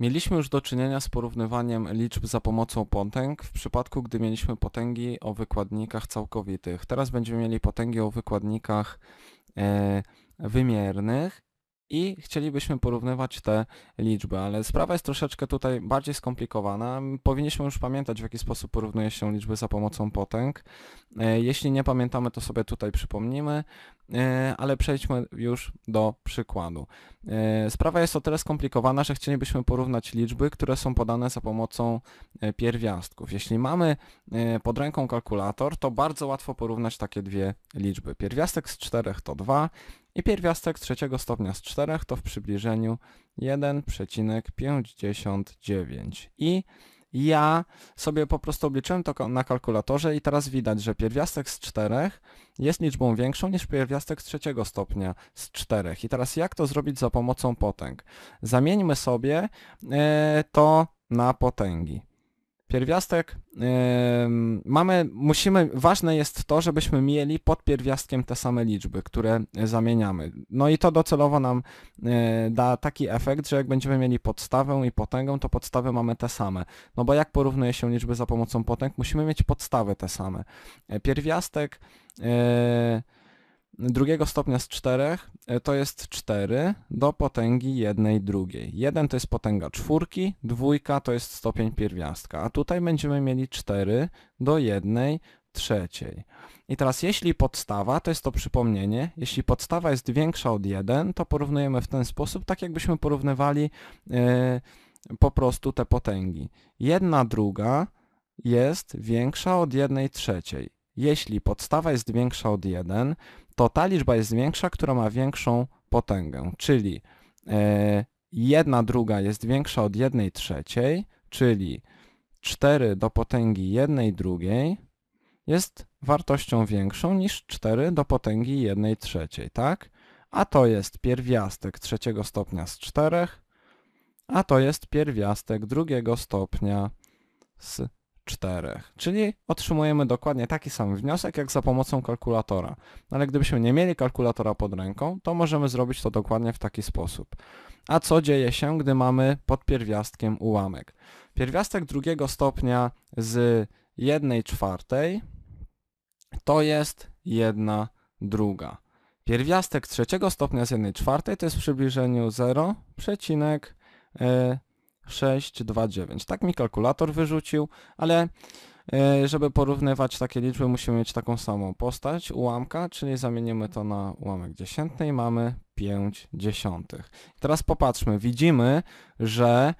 Mieliśmy już do czynienia z porównywaniem liczb za pomocą potęg w przypadku, gdy mieliśmy potęgi o wykładnikach całkowitych. Teraz będziemy mieli potęgi o wykładnikach e, wymiernych i chcielibyśmy porównywać te liczby, ale sprawa jest troszeczkę tutaj bardziej skomplikowana. Powinniśmy już pamiętać, w jaki sposób porównuje się liczby za pomocą potęg. E, jeśli nie pamiętamy, to sobie tutaj przypomnimy, e, ale przejdźmy już do przykładu. E, sprawa jest o tyle skomplikowana, że chcielibyśmy porównać liczby, które są podane za pomocą pierwiastków. Jeśli mamy pod ręką kalkulator, to bardzo łatwo porównać takie dwie liczby. Pierwiastek z czterech to 2, i pierwiastek trzeciego stopnia z czterech to w przybliżeniu 1,59 i ja sobie po prostu obliczyłem to na kalkulatorze i teraz widać, że pierwiastek z czterech jest liczbą większą niż pierwiastek z trzeciego stopnia z czterech. I teraz jak to zrobić za pomocą potęg? Zamieńmy sobie e, to na potęgi pierwiastek. mamy, musimy, ważne jest to, żebyśmy mieli pod pierwiastkiem te same liczby, które e, zamieniamy. No i to docelowo nam e, da taki efekt, że jak będziemy mieli podstawę i potęgę, to podstawy mamy te same. No bo jak porównuje się liczby za pomocą potęg, musimy mieć podstawy te same. E, pierwiastek, yy, drugiego stopnia z 4 e, to jest 4 do potęgi jednej drugiej. 1 to jest potęga czwórki, dwójka to jest stopień pierwiastka, a tutaj będziemy mieli 4 do 1 trzeciej. I teraz jeśli podstawa, to jest to przypomnienie, jeśli podstawa jest większa od 1, to porównujemy w ten sposób, tak jakbyśmy porównywali yy, po prostu te potęgi. Jedna druga jest większa od 1 trzeciej. Jeśli podstawa jest większa od 1, to ta liczba jest większa, która ma większą potęgę, czyli e, jedna druga jest większa od jednej trzeciej, czyli 4 do potęgi jednej drugiej jest wartością większą niż 4 do potęgi jednej trzeciej, tak? A to jest pierwiastek trzeciego stopnia z 4, a to jest pierwiastek drugiego stopnia z czterech. Czyli otrzymujemy dokładnie taki sam wniosek jak za pomocą kalkulatora. Ale gdybyśmy nie mieli kalkulatora pod ręką, to możemy zrobić to dokładnie w taki sposób. A co dzieje się, gdy mamy pod pierwiastkiem ułamek? Pierwiastek drugiego stopnia z 1 czwartej to jest 1 druga. Pierwiastek trzeciego stopnia z 1 czwartej to jest w przybliżeniu 0, przecinek, e, 629. Tak mi kalkulator wyrzucił, ale e, żeby porównywać takie liczby musimy mieć taką samą postać ułamka, czyli zamienimy to na ułamek dziesiętny i mamy 5 dziesiątych. Teraz popatrzmy, widzimy, że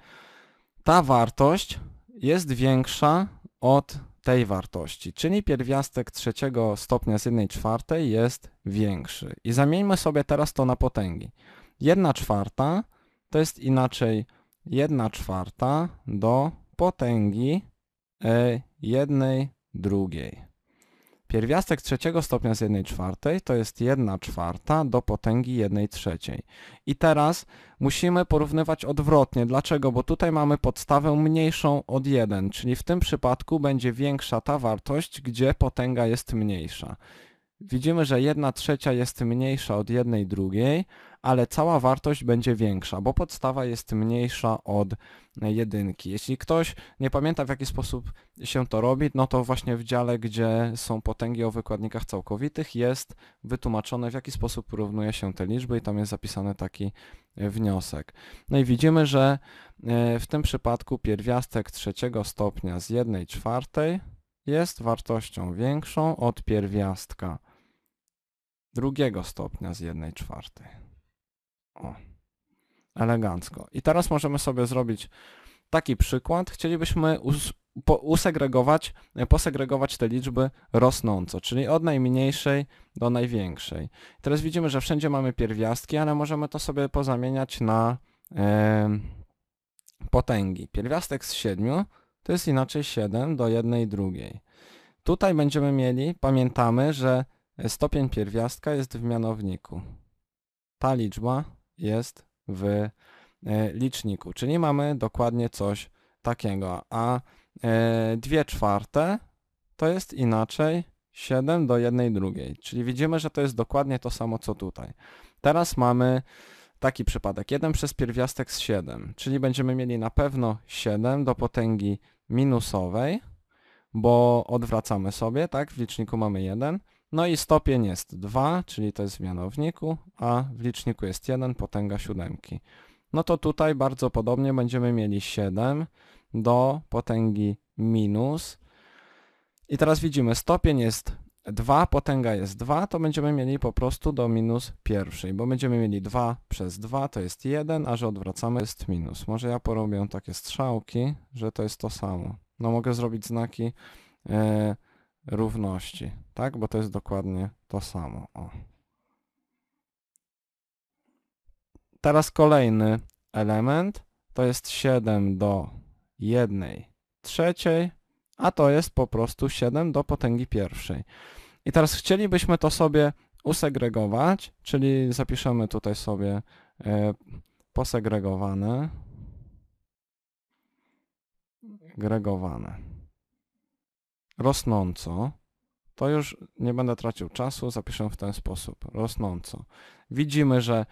ta wartość jest większa od tej wartości, czyli pierwiastek trzeciego stopnia z jednej czwartej jest większy. I zamieńmy sobie teraz to na potęgi. 1 czwarta to jest inaczej 1 czwarta do potęgi e, jednej drugiej. Pierwiastek trzeciego stopnia z 1 czwartej to jest 1 czwarta do potęgi jednej trzeciej. I teraz musimy porównywać odwrotnie. Dlaczego? Bo tutaj mamy podstawę mniejszą od 1, czyli w tym przypadku będzie większa ta wartość, gdzie potęga jest mniejsza. Widzimy, że 1 trzecia jest mniejsza od jednej drugiej, ale cała wartość będzie większa, bo podstawa jest mniejsza od jedynki. Jeśli ktoś nie pamięta w jaki sposób się to robi, no to właśnie w dziale, gdzie są potęgi o wykładnikach całkowitych jest wytłumaczone w jaki sposób porównuje się te liczby i tam jest zapisany taki wniosek. No i widzimy, że e, w tym przypadku pierwiastek trzeciego stopnia z jednej czwartej jest wartością większą od pierwiastka drugiego stopnia z jednej czwartej. O, elegancko. I teraz możemy sobie zrobić taki przykład. Chcielibyśmy usegregować, e, posegregować te liczby rosnąco, czyli od najmniejszej do największej. Teraz widzimy, że wszędzie mamy pierwiastki, ale możemy to sobie pozamieniać na e, potęgi. Pierwiastek z 7 to jest inaczej 7 do jednej drugiej. Tutaj będziemy mieli, pamiętamy, że stopień pierwiastka jest w mianowniku. Ta liczba jest w e, liczniku, czyli mamy dokładnie coś takiego, a 2 e, czwarte to jest inaczej 7 do 1 drugiej, czyli widzimy, że to jest dokładnie to samo co tutaj. Teraz mamy taki przypadek, 1 przez pierwiastek z 7, czyli będziemy mieli na pewno 7 do potęgi minusowej, bo odwracamy sobie, tak, w liczniku mamy 1, no i stopień jest 2, czyli to jest w mianowniku, a w liczniku jest 1, potęga siódemki. No to tutaj bardzo podobnie będziemy mieli 7 do potęgi minus. I teraz widzimy, stopień jest 2, potęga jest 2, to będziemy mieli po prostu do minus pierwszej, bo będziemy mieli 2 przez 2 to jest 1, a że odwracamy jest minus. Może ja porobię takie strzałki, że to jest to samo. No mogę zrobić znaki... Yy, równości, tak? Bo to jest dokładnie to samo. O. Teraz kolejny element to jest 7 do 1 trzeciej, a to jest po prostu 7 do potęgi pierwszej. I teraz chcielibyśmy to sobie usegregować, czyli zapiszemy tutaj sobie e, posegregowane, gregowane rosnąco, to już nie będę tracił czasu, zapiszę w ten sposób, rosnąco. Widzimy, że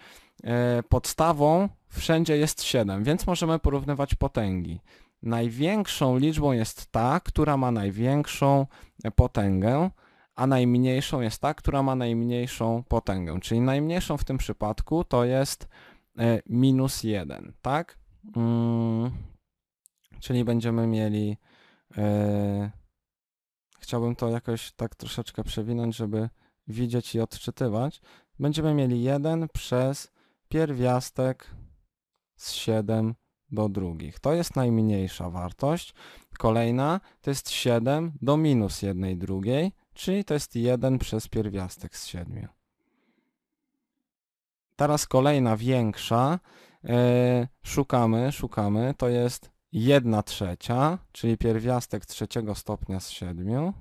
e, podstawą wszędzie jest 7, więc możemy porównywać potęgi. Największą liczbą jest ta, która ma największą e, potęgę, a najmniejszą jest ta, która ma najmniejszą potęgę. Czyli najmniejszą w tym przypadku to jest e, minus 1, tak? Mm, czyli będziemy mieli chciałbym to jakoś tak troszeczkę przewinąć, żeby widzieć i odczytywać. Będziemy mieli 1 przez pierwiastek z 7 do drugich. To jest najmniejsza wartość. Kolejna to jest 7 do minus 1 drugiej, czyli to jest 1 przez pierwiastek z 7. Teraz kolejna większa. Yy, szukamy, szukamy. To jest 1 trzecia, czyli pierwiastek trzeciego stopnia z 7.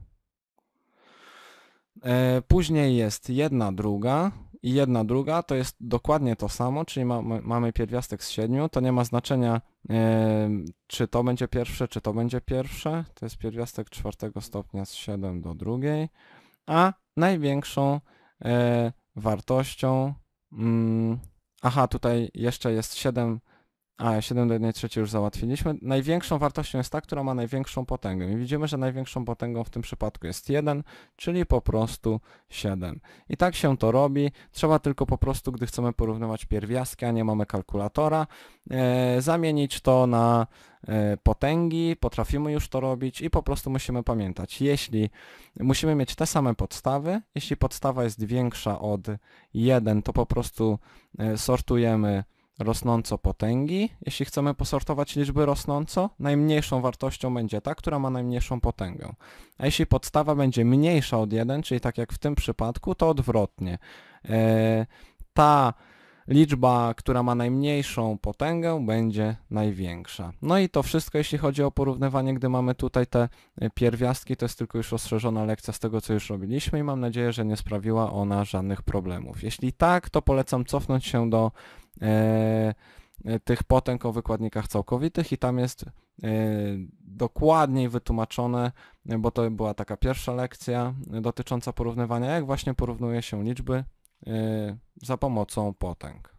E, później jest 1 druga i 1 druga to jest dokładnie to samo, czyli mamy pierwiastek z 7, to nie ma znaczenia e, czy to będzie pierwsze, czy to będzie pierwsze. To jest pierwiastek czwartego stopnia z 7 do drugiej, a największą e, wartością, mm, aha tutaj jeszcze jest 7 a, 7 do 1 trzeciej już załatwiliśmy. Największą wartością jest ta, która ma największą potęgę. I widzimy, że największą potęgą w tym przypadku jest 1, czyli po prostu 7. I tak się to robi. Trzeba tylko po prostu, gdy chcemy porównywać pierwiastki, a nie mamy kalkulatora, e, zamienić to na e, potęgi. Potrafimy już to robić i po prostu musimy pamiętać. Jeśli musimy mieć te same podstawy, jeśli podstawa jest większa od 1, to po prostu e, sortujemy rosnąco potęgi, jeśli chcemy posortować liczby rosnąco, najmniejszą wartością będzie ta, która ma najmniejszą potęgę. A jeśli podstawa będzie mniejsza od 1, czyli tak jak w tym przypadku, to odwrotnie. E, ta liczba, która ma najmniejszą potęgę, będzie największa. No i to wszystko, jeśli chodzi o porównywanie, gdy mamy tutaj te y, pierwiastki, to jest tylko już rozszerzona lekcja z tego, co już robiliśmy i mam nadzieję, że nie sprawiła ona żadnych problemów. Jeśli tak, to polecam cofnąć się do e, e tych potęg o wykładnikach całkowitych i tam jest e, dokładniej wytłumaczone, bo to była taka pierwsza lekcja dotycząca porównywania, jak właśnie porównuje się liczby Y, za pomocą potęg.